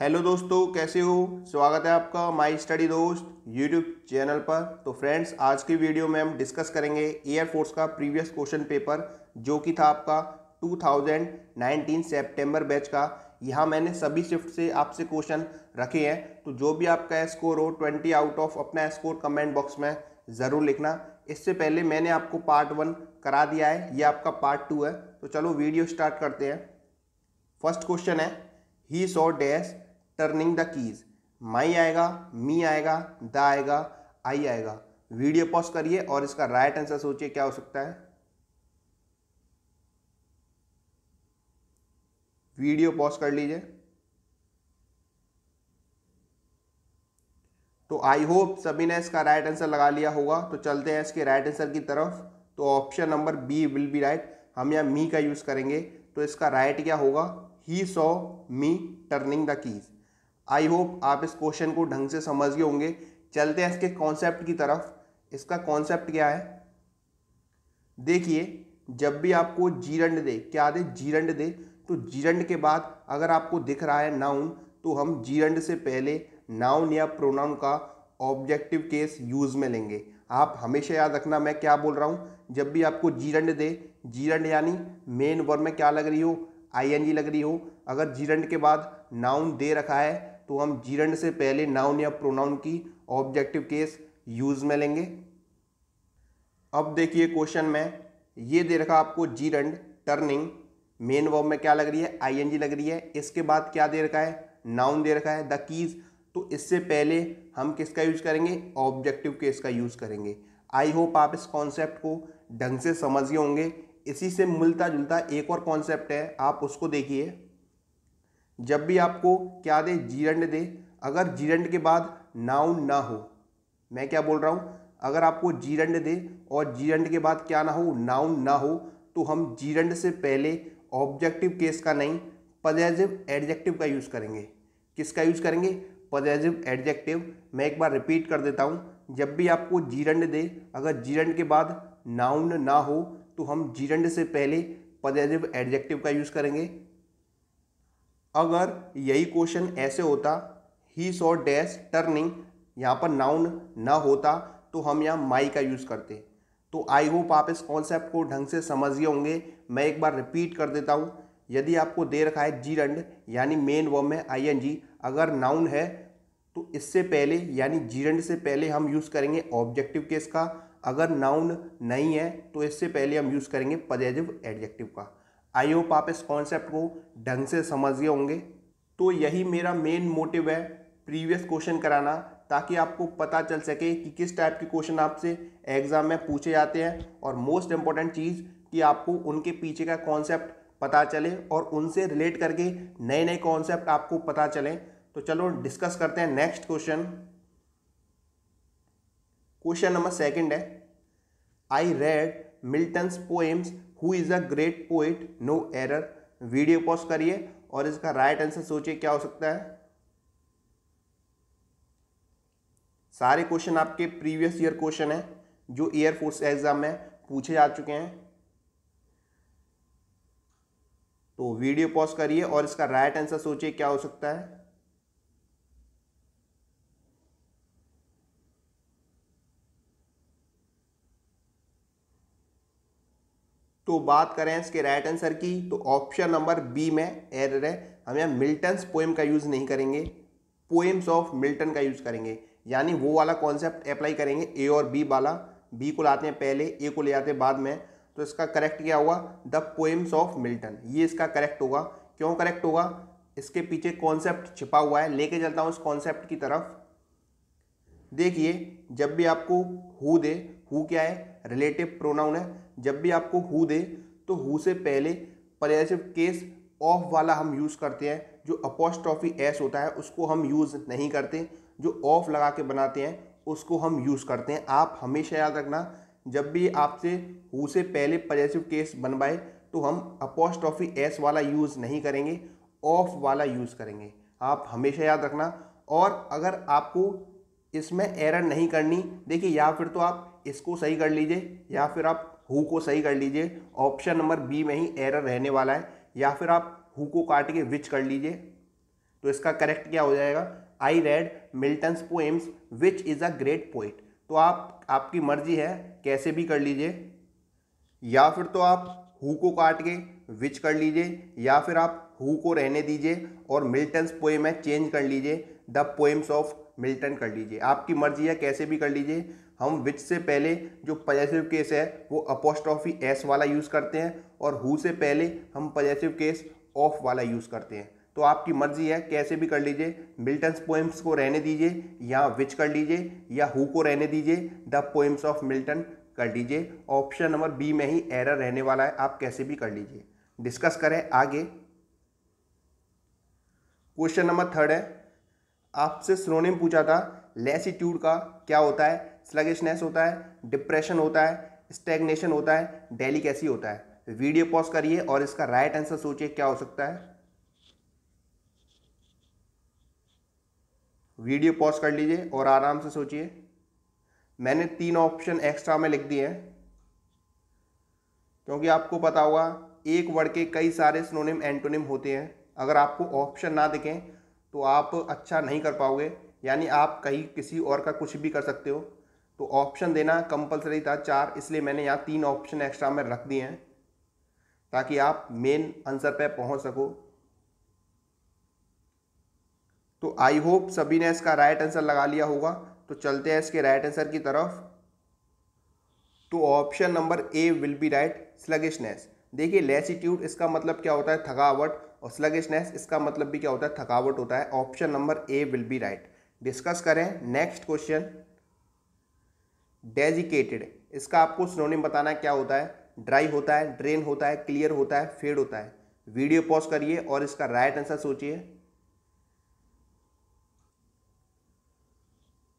hello दोस्तों कैसे हो स्वागत है आपका माय स्टडी दोस्त यूट्यूब चैनल पर तो फ्रेंड्स आज की वीडियो में हम डिस्कस करेंगे एयरफोर्स का प्रीवियस क्वेश्चन पेपर जो कि था आपका 2019 सितंबर बैच का यहाँ मैंने सभी शिफ्ट से आपसे क्वेश्चन रखे हैं तो जो भी आपका स्कोर हो ट्वेंटी आउट ऑफ अपना स्कोर कमेंट बॉक्स में ज़रूर लिखना इससे पहले मैंने आपको पार्ट वन करा दिया है ये आपका पार्ट टू है तो चलो वीडियो स्टार्ट करते हैं फर्स्ट क्वेश्चन है he saw dash turning the keys my आएगा मी आएगा द आएगा आई आएगा वीडियो पॉज करिए और इसका राइट आंसर सोचिए क्या हो सकता है वीडियो पॉज कर लीजिए तो आई होप सभी ने इसका राइट आंसर लगा लिया होगा तो चलते हैं इसके राइट आंसर की तरफ तो option number B will be right हम यहाँ मी का यूज़ करेंगे तो इसका राइट क्या होगा he saw me turning the keys I hope आप इस क्वेश्चन को ढंग से समझ गए होंगे चलते हैं इसके कॉन्सेप्ट की तरफ इसका कॉन्सेप्ट क्या है देखिए जब भी आपको जीरंड दे क्या दे जीरंड दे तो जीरंड के बाद अगर आपको दिख रहा है नाउन तो हम जीरंड से पहले नाउन या प्रोनाउन का ऑब्जेक्टिव केस यूज़ में लेंगे आप हमेशा याद रखना मैं क्या बोल रहा हूँ जब भी आपको जीरंड दे जीरंड यानी मेन वर्ड में क्या लग रही हो आईएनजी लग रही हो अगर जीरंड के बाद नाउन दे रखा है तो हम जीरण से पहले नाउन या प्रोनाउन की ऑब्जेक्टिव केस यूज में लेंगे अब देखिए क्वेश्चन में ये दे रखा आपको जीरण टर्निंग मेन वर्ब में क्या लग रही है आईएनजी लग रही है इसके बाद क्या दे रखा है नाउन दे रखा है द कीज़ तो इससे पहले हम किसका यूज करेंगे ऑब्जेक्टिव केस का यूज़ करेंगे आई होप आप इस कॉन्सेप्ट को ढंग से समझ गए होंगे इसी से मिलता जुलता एक और कॉन्सेप्ट है आप उसको देखिए जब भी आपको क्या दे जीरंड दे अगर जीरंड के बाद नाउन ना हो मैं क्या बोल रहा हूँ अगर आपको जीरंड दे और जीरंड के बाद क्या ना हो नाउन ना हो तो हम जीरंड से पहले ऑब्जेक्टिव केस का नहीं पजेजिव एडजेक्टिव का यूज़ करेंगे किसका यूज़ करेंगे पजेजिव एडजेक्टिव मैं एक बार रिपीट कर देता हूँ जब भी आपको जीरंड दे अगर जीरंड के बाद नाउन ना हो तो हम जीरंड से पहले पजेजिव एडजेक्टिव का यूज़ करेंगे अगर यही क्वेश्चन ऐसे होता ही सॉ डैश टर्निंग यहाँ पर नाउन ना होता तो हम यहाँ माई का यूज़ करते तो आई होप आप इस कॉन्सेप्ट को ढंग से समझ गए होंगे मैं एक बार रिपीट कर देता हूँ यदि आपको दे रखा है जी रंड यानी मेन वर्म है आई एन जी अगर नाउन है तो इससे पहले यानी रंड से पहले हम यूज़ करेंगे ऑब्जेक्टिव केस का अगर नाउन नहीं है तो इससे पहले हम यूज़ करेंगे पजेजिव एडजेक्टिव का आई होप आप इस कॉन्सेप्ट को ढंग से समझ गए होंगे तो यही मेरा मेन मोटिव है प्रीवियस क्वेश्चन कराना ताकि आपको पता चल सके कि किस टाइप के क्वेश्चन आपसे एग्ज़ाम में पूछे जाते हैं और मोस्ट इम्पॉर्टेंट चीज़ कि आपको उनके पीछे का कॉन्सेप्ट पता चले और उनसे रिलेट करके नए नए कॉन्सेप्ट आपको पता चले तो चलो डिस्कस करते हैं next question question number second है I read Milton's poems who is a great poet no error video pause करिए और इसका राइट आंसर सोचिए क्या हो सकता है सारे क्वेश्चन आपके प्रीवियस ईयर क्वेश्चन है जो एयरफोर्स एग्जाम में पूछे जा चुके हैं तो वीडियो पॉज करिए और इसका राइट आंसर सोचिए क्या हो सकता है तो बात करें इसके राइट आंसर की तो ऑप्शन नंबर बी में एरर है हम यहाँ मिल्टन्स पोएम का यूज़ नहीं करेंगे पोएम्स ऑफ मिल्टन का यूज़ करेंगे यानी वो वाला कॉन्सेप्ट अप्लाई करेंगे ए और बी वाला बी को लाते हैं पहले ए को ले आते हैं बाद में तो इसका करेक्ट क्या हुआ द पोएम्स ऑफ मिल्टन ये इसका करेक्ट होगा क्यों करेक्ट होगा इसके पीछे कॉन्सेप्ट छिपा हुआ है लेके चलता हूँ इस कॉन्सेप्ट की तरफ देखिए जब भी आपको हु दे हु क्या है रिलेटिव प्रोनाउन है जब भी आपको हु दे तो हु से पहले पर्यासिव केस ऑफ वाला हम यूज़ करते हैं जो अपोस्ट्रॉफी एस होता है उसको हम यूज़ नहीं करते जो ऑफ लगा के बनाते हैं उसको हम यूज़ करते हैं आप हमेशा याद रखना जब भी आपसे हु से पहले पर्यासिव केस बनवाए तो हम अपोस्ट्रॉफी एस वाला यूज़ नहीं करेंगे ऑफ वाला यूज़ करेंगे आप हमेशा याद रखना और अगर आपको इसमें एरर नहीं करनी देखिए या फिर तो आप इसको सही कर लीजिए या फिर आप हु को सही कर लीजिए ऑप्शन नंबर बी में ही एरर रहने वाला है या फिर आप हु को काट के विच कर लीजिए तो इसका करेक्ट क्या हो जाएगा I read Milton's poems which is a great poet तो आप आपकी मर्जी है कैसे भी कर लीजिए या फिर तो आप हु को काट के विच कर लीजिए या फिर आप हु को रहने दीजिए और मिल्टन्स पोएम है चेंज कर लीजिए द पोएम्स ऑफ मिल्टन कर लीजिए आपकी मर्जी है कैसे भी कर लीजिए हम विच से पहले जो पजेसिव केस है वो अपोस्ट्रॉफी एस वाला यूज़ करते हैं और हु से पहले हम पजेसिव केस ऑफ वाला यूज़ करते हैं तो आपकी मर्जी है कैसे भी कर लीजिए मिल्टन्स पोएम्स को रहने दीजिए या विच कर लीजिए या हु को रहने दीजिए द पोएम्स ऑफ मिल्टन कर लीजिए ऑप्शन नंबर बी में ही एरर रहने वाला है आप कैसे भी कर लीजिए डिस्कस करें आगे क्वेश्चन नंबर थर्ड है आपसे स्रोनिम पूछा था लेसीट्यूड का क्या होता है स्लगिशनेस होता है डिप्रेशन होता है स्टेग्नेशन होता है कैसी होता है तो वीडियो पॉज करिए और इसका राइट आंसर सोचिए क्या हो सकता है वीडियो पॉज कर लीजिए और आराम से सोचिए मैंने तीन ऑप्शन एक्स्ट्रा में लिख दिए हैं क्योंकि आपको पता होगा एक वर्ड के कई सारे स्नोनिम एंटोनिम होते हैं अगर आपको ऑप्शन ना दिखें तो आप अच्छा नहीं कर पाओगे यानी आप कहीं किसी और का कुछ भी कर सकते हो तो ऑप्शन देना कंपलसरी था चार इसलिए मैंने यहाँ तीन ऑप्शन एक्स्ट्रा में रख दिए हैं ताकि आप मेन आंसर पे पहुँच सको तो आई होप सभी ने इसका राइट आंसर लगा लिया होगा तो चलते हैं इसके राइट आंसर की तरफ तो option number A will be right sluggishness देखिए लेसीट्यूड इसका मतलब क्या होता है थकावट और स्लगिशनेस इसका मतलब भी क्या होता है थकावट होता है option number A will be right discuss करें नेक्स्ट क्वेश्चन डेजिकेटेड इसका आपको सिनोनिम बताना क्या होता है ड्राई होता है ड्रेन होता है क्लियर होता है फेड होता है वीडियो पॉज करिए और इसका राइट आंसर सोचिए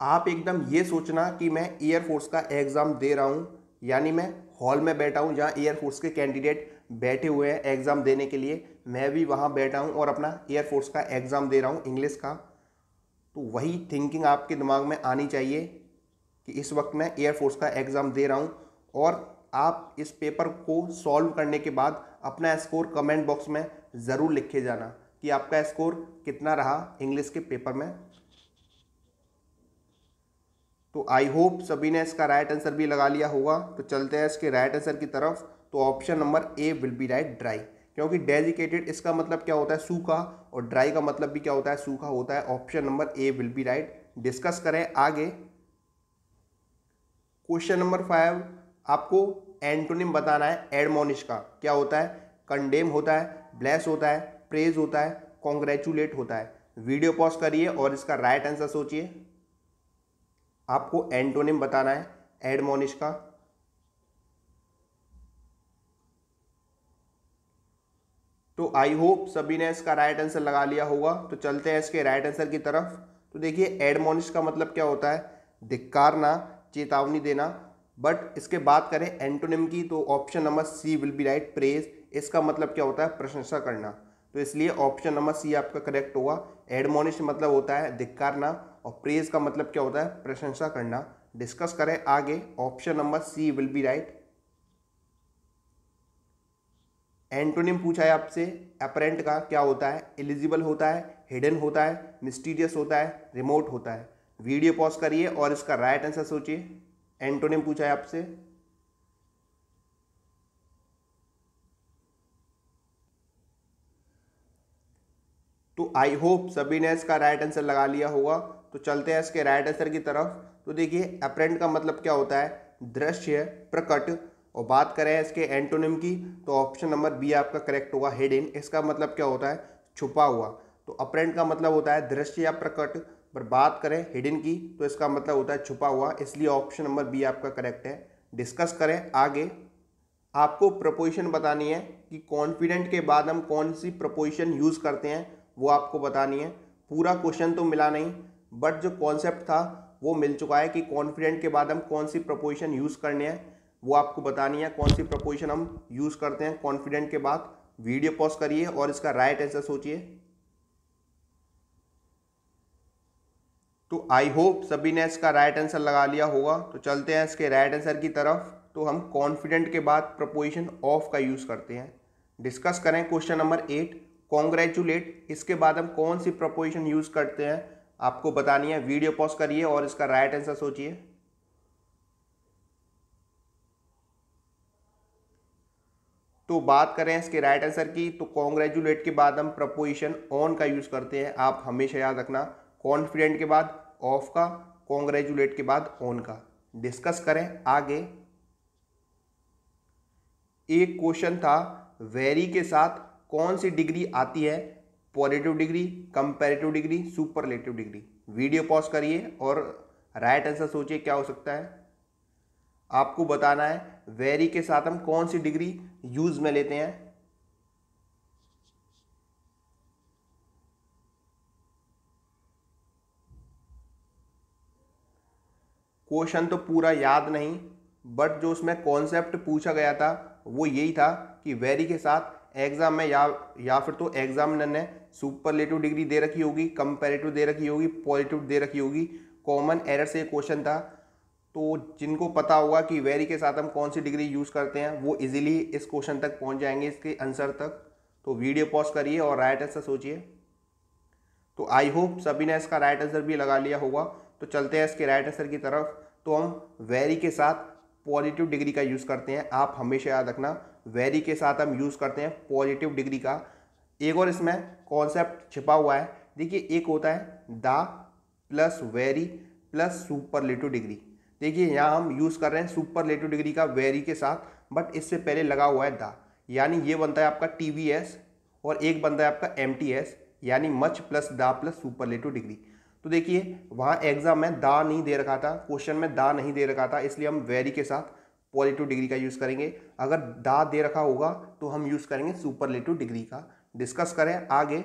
आप एकदम ये सोचना कि मैं एयरफोर्स का एग्ज़ाम दे रहा हूं यानी मैं हॉल में बैठा हूं जहां एयरफोर्स के कैंडिडेट बैठे हुए हैं एग्ज़ाम देने के लिए मैं भी वहां बैठा हूं और अपना एयरफोर्स का एग्ज़ाम दे रहा हूं इंग्लिश का तो वही थिंकिंग आपके दिमाग में आनी चाहिए कि इस वक्त मैं एयरफोर्स का एग्ज़ाम दे रहा हूँ और आप इस पेपर को सॉल्व करने के बाद अपना स्कोर कमेंट बॉक्स में ज़रूर लिखे जाना कि आपका स्कोर कितना रहा इंग्लिश के पेपर में तो आई होप सभी ने इसका राइट आंसर भी लगा लिया होगा तो चलते हैं इसके राइट आंसर की तरफ तो option number A will be right dry क्योंकि डेजिकेटेड इसका मतलब क्या होता है सूखा और ड्राई का मतलब भी क्या होता है सूखा होता है option number A will be right discuss करें आगे क्वेश्चन नंबर फाइव आपको एंटोनिम बताना है एडमोनिश का क्या होता है कंडेम होता है ब्लेस होता है प्रेज होता है कॉन्ग्रेचुलेट होता है वीडियो पॉज करिए और इसका राइट आंसर सोचिए आपको एंटोनिम बताना है एडमोनिश का तो आई होप सभी ने इसका राइट आंसर लगा लिया होगा तो चलते हैं इसके राइट आंसर की तरफ तो देखिए एडमोनिश का मतलब क्या होता है धिक्कारना चेतावनी देना बट इसके बात करें एंटोनिम की तो option number C will be right praise इसका मतलब क्या होता है प्रशंसा करना तो इसलिए ऑप्शन नंबर सी आपका करेक्ट होगा एडमोनिश मतलब होता है धिक्कारना और प्रेज का मतलब क्या होता है प्रशंसा करना डिस्कस करें आगे option number C will be right antonym पूछा है आपसे अपरेंट का क्या होता है एलिजिबल होता है हिडन होता है मिस्टीरियस होता है रिमोट होता है वीडियो पॉज करिए और इसका राइट आंसर सोचिए एंटोनियम पूछा है आपसे तो आई होप सभी ने इसका राइट आंसर लगा लिया होगा तो चलते हैं इसके राइट आंसर की तरफ तो देखिए अप्रेंट का मतलब क्या होता है दृश्य प्रकट और बात करें इसके एंटोनिम की तो ऑप्शन नंबर बी आपका करेक्ट होगा हिडन इसका मतलब क्या होता है छुपा हुआ तो अप्रेंट का मतलब होता है दृश्य या प्रकट पर बात करें हिडन की तो इसका मतलब होता है छुपा हुआ इसलिए ऑप्शन नंबर बी आपका करेक्ट है डिस्कस करें आगे आपको प्रपोजिशन बतानी है कि कॉन्फिडेंट के बाद हम कौन सी प्रपोजिशन यूज़ करते हैं वो आपको बतानी है पूरा क्वेश्चन तो मिला नहीं बट जो कॉन्सेप्ट था वो मिल चुका है कि कॉन्फिडेंट के बाद हम कौन सी प्रपोजिशन यूज़ करनी है वो आपको बतानी है कौन सी प्रपोजिशन हम यूज़ करते हैं कॉन्फिडेंट के बाद वीडियो पॉज करिए और इसका राइट आंसर सोचिए तो आई होप सभी ने इसका राइट right आंसर लगा लिया होगा तो चलते हैं इसके राइट right आंसर की तरफ तो हम कॉन्फिडेंट के बाद प्रपोजिशन ऑफ का यूज़ करते हैं डिस्कस करें क्वेश्चन नंबर एट कॉन्ग्रेचुलेट इसके बाद हम कौन सी प्रपोजिशन यूज़ करते हैं आपको बतानी है वीडियो पॉज करिए और इसका राइट आंसर सोचिए तो बात करें इसके राइट आंसर की तो कॉन्ग्रेचुलेट के बाद हम प्रपोजिशन ऑन का यूज़ करते हैं आप हमेशा याद रखना कॉन्फिडेंट के बाद ऑफ का कॉन्ग्रेजुलेट के बाद ऑन का डिस्कस करें आगे एक क्वेश्चन था वेरी के साथ कौन सी डिग्री आती है positive degree comparative degree superlative degree video pause करिए और राइट आंसर सोचिए क्या हो सकता है आपको बताना है वेरी के साथ हम कौन सी डिग्री यूज में लेते हैं क्वेश्चन तो पूरा याद नहीं बट जो उसमें कॉन्सेप्ट पूछा गया था वो यही था कि वेरी के साथ एग्ज़ाम में या या फिर तो एग्जामिनर ने सुपरलेटिव डिग्री दे रखी होगी कंपेरेटिव दे रखी होगी पॉजिटिव दे रखी होगी कॉमन एरर से क्वेश्चन था तो जिनको पता होगा कि वेरी के साथ हम कौन सी डिग्री यूज़ करते हैं वो इजीली इस क्वेश्चन तक पहुंच जाएंगे इसके आंसर तक तो वीडियो पॉज करिए और राइट आंसर सोचिए तो आई होप सभी ने इसका राइट आंसर भी लगा लिया होगा तो चलते हैं इसके राइट आंसर की तरफ तो हम वेरी के साथ पॉजिटिव डिग्री का यूज़ करते हैं आप हमेशा याद रखना वेरी के साथ हम यूज़ करते हैं पॉजिटिव डिग्री का एक और इसमें कॉन्सेप्ट छिपा हुआ है देखिए एक होता है the plus very plus superlative degree देखिए यहाँ हम यूज़ कर रहे हैं सुपरलेटिव डिग्री का वेरी के साथ बट इससे पहले लगा हुआ है दा यानी ये बनता है आपका टी और एक बनता है आपका एम यानी much plus the plus superlative degree तो देखिए वहाँ एग्जाम में दा नहीं दे रखा था क्वेश्चन में दा नहीं दे रखा था इसलिए हम वेरी के साथ पॉजिटिव डिग्री का यूज़ करेंगे अगर दा दे रखा होगा तो हम यूज़ करेंगे सुपरलेटिव डिग्री का डिस्कस करें आगे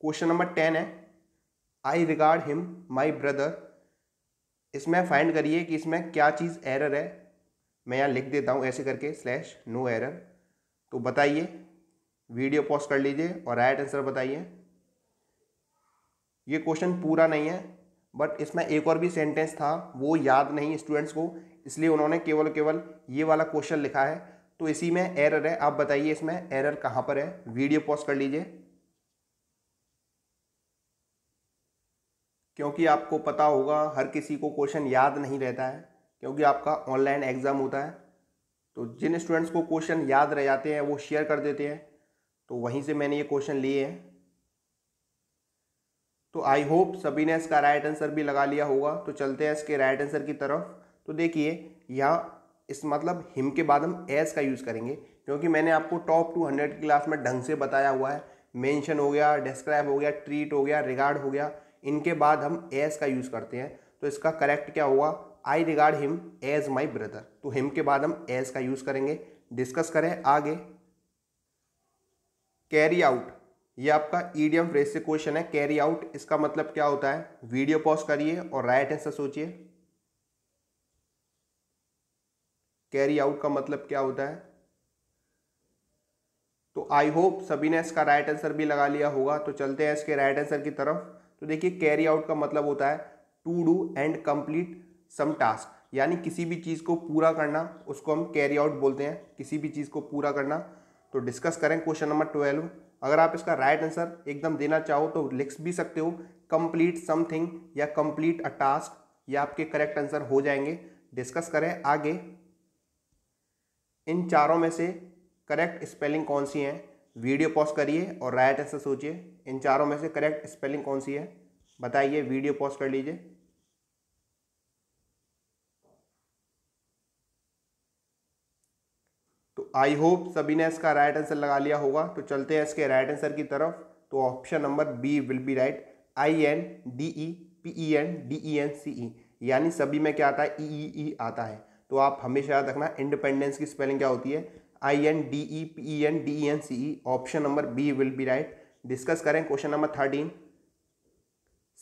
क्वेश्चन नंबर टेन है I regard him my brother इसमें फाइंड करिए कि इसमें क्या चीज़ एरर है मैं यहाँ लिख देता हूँ ऐसे करके स्लैश नो एरर तो बताइए वीडियो पॉज कर लीजिए और राइट आंसर बताइए ये क्वेश्चन पूरा नहीं है बट इसमें एक और भी सेंटेंस था वो याद नहीं स्टूडेंट्स को इसलिए उन्होंने केवल केवल ये वाला क्वेश्चन लिखा है तो इसी में एरर है आप बताइए इसमें एरर कहाँ पर है वीडियो पॉज कर लीजिए क्योंकि आपको पता होगा हर किसी को क्वेश्चन याद नहीं रहता है क्योंकि आपका ऑनलाइन एग्ज़ाम होता है तो जिन स्टूडेंट्स को क्वेश्चन याद रह जाते हैं वो शेयर कर देते हैं तो वहीं से मैंने ये क्वेश्चन लिए हैं तो आई होप सभी ने इसका राइट आंसर भी लगा लिया होगा तो चलते हैं इसके राइट आंसर की तरफ तो देखिए यहाँ इस मतलब हिम के बाद हम एस का यूज़ करेंगे क्योंकि मैंने आपको टॉप टू हंड्रेड की क्लास में ढंग से बताया हुआ है मेंशन हो गया डिस्क्राइब हो गया ट्रीट हो गया रिगार्ड हो गया इनके बाद हम एस का यूज़ करते हैं तो इसका करेक्ट क्या होगा I regard him as my brother तो हिम के बाद हम एस का यूज़ करेंगे डिस्कस करें आगे कैरी आउट ये आपका ईडियम e फ्रेज से क्वेश्चन है कैरी आउट इसका मतलब क्या होता है वीडियो पॉज करिए और राइट आंसर सोचिए कैरी आउट का मतलब क्या होता है तो आई होप सभी ने इसका राइट आंसर भी लगा लिया होगा तो चलते हैं इसके राइट आंसर की तरफ तो देखिए कैरी आउट का मतलब होता है to do and complete some task यानी किसी भी चीज़ को पूरा करना उसको हम कैरी आउट बोलते हैं किसी भी चीज़ को पूरा करना तो डिस्कस करें क्वेश्चन नंबर ट्वेल्व अगर आप इसका राइट right आंसर एकदम देना चाहो तो लिख भी सकते हो कंप्लीट समथिंग या कंप्लीट अ टास्क या आपके करेक्ट आंसर हो जाएंगे डिस्कस करें आगे इन चारों में से करेक्ट स्पेलिंग कौन सी है वीडियो पॉज करिए और राइट आंसर सोचिए इन चारों में से करेक्ट स्पेलिंग कौन सी है बताइए वीडियो पॉज कर लीजिए आई होप सभी ने इसका राइट आंसर लगा लिया होगा तो चलते हैं इसके राइट आंसर की तरफ तो option number B will be right I N D E P E N D E N C E यानी सभी में क्या आता है ई ई ई आता है तो आप हमेशा याद रखना इंडिपेंडेंस की स्पेलिंग क्या होती है I N D E P E N D E N C E option number B will be right discuss करें question number thirteen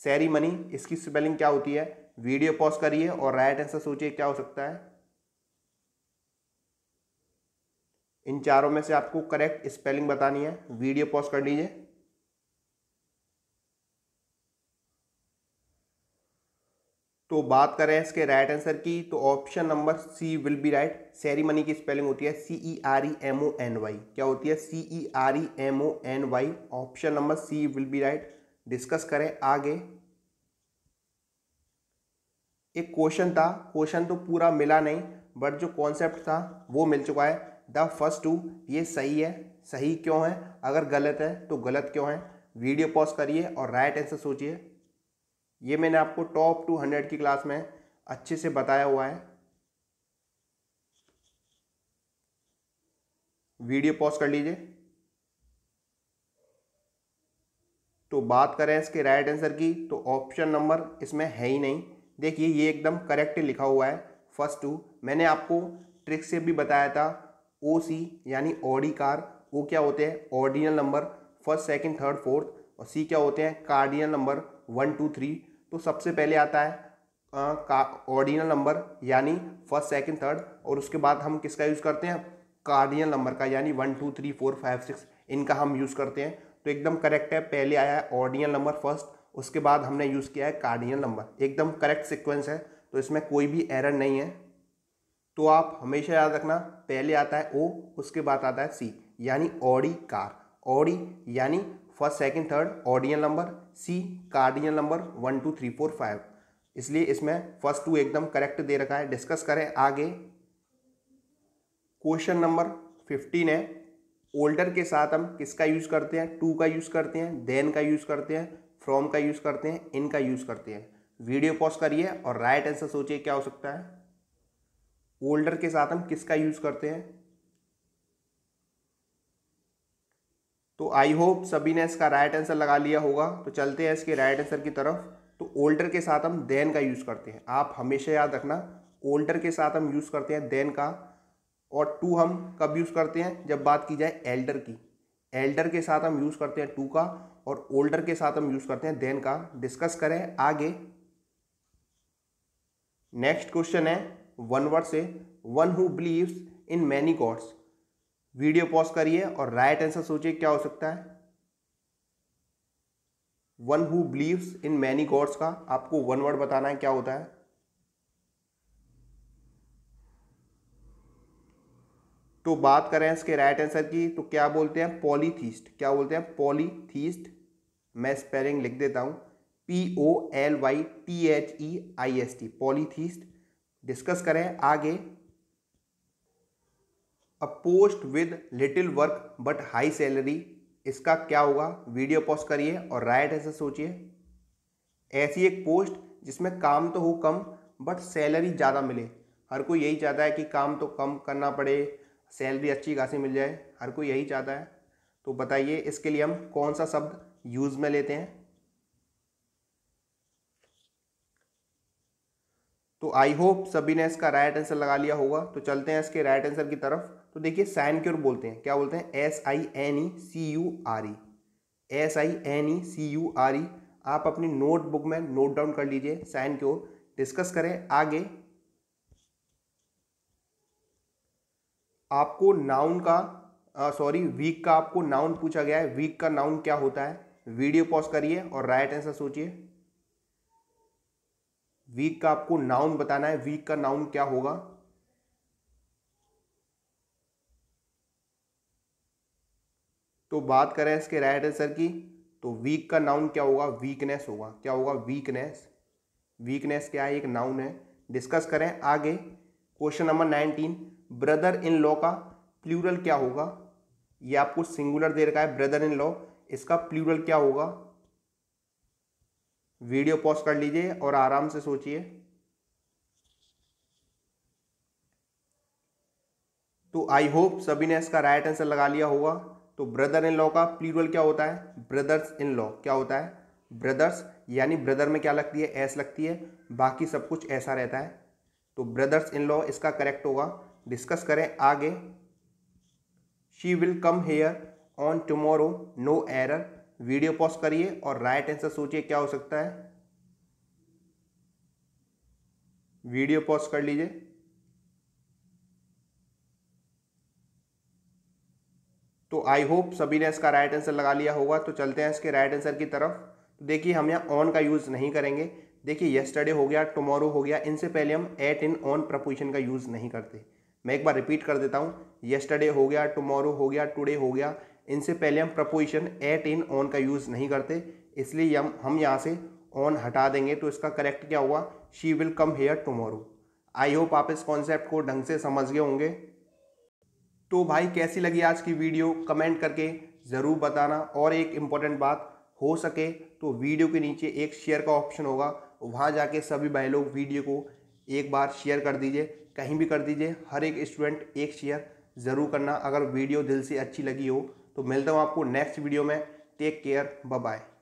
ceremony इसकी स्पेलिंग क्या होती है वीडियो पॉज करिए और राइट आंसर सोचिए क्या हो सकता है इन चारों में से आपको करेक्ट स्पेलिंग बतानी है वीडियो पॉज कर लीजिए तो बात करें इसके राइट आंसर की तो option number C will be right ceremony की स्पेलिंग होती है C E R E M O N Y क्या होती है C E R E M O N Y option number C will be right discuss करें आगे एक question था क्वेश्चन तो पूरा मिला नहीं बट जो कॉन्सेप्ट था वो मिल चुका है द फर्स्ट टू ये सही है सही क्यों है अगर गलत है तो गलत क्यों है वीडियो पॉज करिए और राइट आंसर सोचिए ये मैंने आपको टॉप टू हंड्रेड की क्लास में अच्छे से बताया हुआ है वीडियो पॉज कर लीजिए तो बात करें इसके राइट आंसर की तो ऑप्शन नंबर इसमें है ही नहीं देखिए ये एकदम करेक्ट लिखा हुआ है फर्स्ट टू मैंने आपको ट्रिक से भी बताया था ओ सी यानी ऑडी कार ओ क्या होते हैं ordinal number first second third fourth और सी क्या होते हैं cardinal number one two three तो सबसे पहले आता है ऑर्डिनल नंबर यानी फर्स्ट सेकंड थर्ड और उसके बाद हम किसका यूज़ करते हैं कार्डिनल नंबर का यानी one two three four five six इनका हम यूज़ करते हैं तो एकदम करेक्ट है पहले आया है ऑर्डिनल नंबर फर्स्ट उसके बाद हमने यूज़ किया है कार्डिनल नंबर एकदम करेक्ट सिक्वेंस है तो इसमें कोई भी एरर नहीं है तो आप हमेशा याद रखना पहले आता है ओ उसके बाद आता है सी यानी ऑडी कार ऑडी यानी first second third ordinal number C cardinal number one two three four five इसलिए इसमें फर्स्ट टू एकदम करेक्ट दे रखा है डिस्कस करें आगे क्वेश्चन नंबर फिफ्टीन है ओल्डर के साथ हम किसका यूज़ करते हैं टू का यूज़ करते हैं देन का यूज़ करते हैं फ्रॉम का यूज़ करते हैं इन का यूज़ करते हैं वीडियो पॉज करिए और राइट आंसर सोचिए क्या हो सकता है ओल्डर के साथ हम किसका यूज करते हैं तो आई होप सभी ने इसका राइट आंसर लगा लिया होगा तो चलते हैं इसके राइट आंसर की तरफ तो ओल्डर के साथ हम देन का यूज करते हैं आप हमेशा याद रखना ओल्डर के साथ हम यूज करते हैं देन का और टू हम कब यूज करते हैं जब बात की जाए एल्डर की एल्डर के साथ हम यूज करते हैं टू का और ओल्डर के साथ हम यूज करते हैं देन का डिस्कस करें आगे नेक्स्ट क्वेश्चन है वन वर्ड से one who believes in many gods video pause करिए और राइट आंसर सोचिए क्या हो सकता है one who believes in many gods का आपको वन वर्ड बताना है क्या होता है तो बात करें इसके राइट आंसर की तो क्या बोलते हैं पॉलीथीस्ट क्या बोलते हैं पॉलीथीस्ट मैं स्पेलिंग लिख देता हूं P O L Y T H E I S T polytheist discuss करें आगे a post with little work but high salary इसका क्या होगा वीडियो पॉज करिए और राइट ऐसे सोचिए ऐसी एक पोस्ट जिसमें काम तो हो कम बट सैलरी ज़्यादा मिले हर कोई यही चाहता है कि काम तो कम करना पड़े सैलरी अच्छी खासी मिल जाए हर कोई यही चाहता है तो बताइए इसके लिए हम कौन सा शब्द यूज़ में लेते हैं तो आई होप सभी ने इसका राइट आंसर लगा लिया होगा तो चलते हैं इसके राइट आंसर की तरफ तो देखिए साइन क्योर बोलते हैं क्या बोलते हैं S I N E C U R E S I N E C U R E आप अपनी नोटबुक में नोट डाउन कर लीजिए साइन क्योर डिस्कस करें आगे आपको नाउन का सॉरी वीक का आपको नाउन पूछा गया है वीक का नाउन क्या होता है वीडियो पॉज करिए और राइट आंसर सोचिए वीक का आपको नाउन बताना है वीक का नाउन क्या होगा तो बात करें इसके राइट आंसर की तो वीक का नाउन क्या होगा वीकनेस होगा क्या होगा वीकनेस वीकनेस क्या है एक नाउन है डिस्कस करें आगे question number nineteen brother in law का प्लूरल क्या होगा ये आपको सिंगुलर दे रखा है ब्रदर इन लॉ इसका प्लूरल क्या होगा वीडियो पॉज कर लीजिए और आराम से सोचिए तो आई होप सभी ने इसका राइट आंसर लगा लिया होगा तो ब्रदर इन लॉ का प्लूरल क्या होता है ब्रदर्स इन लॉ क्या होता है ब्रदर्स यानी ब्रदर में क्या लगती है एस लगती है बाकी सब कुछ ऐसा रहता है तो ब्रदर्स इन लॉ इसका करेक्ट होगा डिस्कस करें आगे she will come here on tomorrow no error video pause करिए और राइट आंसर सोचिए क्या हो सकता है वीडियो पॉज कर लीजिए तो आई होप सभी ने इसका राइट आंसर लगा लिया होगा तो चलते हैं इसके राइट आंसर की तरफ तो देखिए हम यहाँ ऑन का यूज़ नहीं करेंगे देखिए येस्टरडे हो गया टुमारो हो गया इनसे पहले हम एट इन ऑन प्रपोजिशन का यूज़ नहीं करते मैं एक बार रिपीट कर देता हूँ येस्टरडे हो गया टुमारो हो गया टुडे हो गया इनसे पहले हम प्रपोजिशन एट इन ऑन का यूज़ नहीं करते इसलिए हम हम यहाँ से ऑन हटा देंगे तो इसका करेक्ट क्या हुआ she will come here tomorrow I hope आप इस कॉन्सेप्ट को ढंग से समझ गए होंगे तो भाई कैसी लगी आज की वीडियो कमेंट करके ज़रूर बताना और एक इम्पॉर्टेंट बात हो सके तो वीडियो के नीचे एक शेयर का ऑप्शन होगा वहाँ जाके सभी भाई लोग वीडियो को एक बार शेयर कर दीजिए कहीं भी कर दीजिए हर एक स्टूडेंट एक शेयर ज़रूर करना अगर वीडियो दिल से अच्छी लगी हो तो मिलता हूँ आपको नेक्स्ट वीडियो में टेक केयर बाय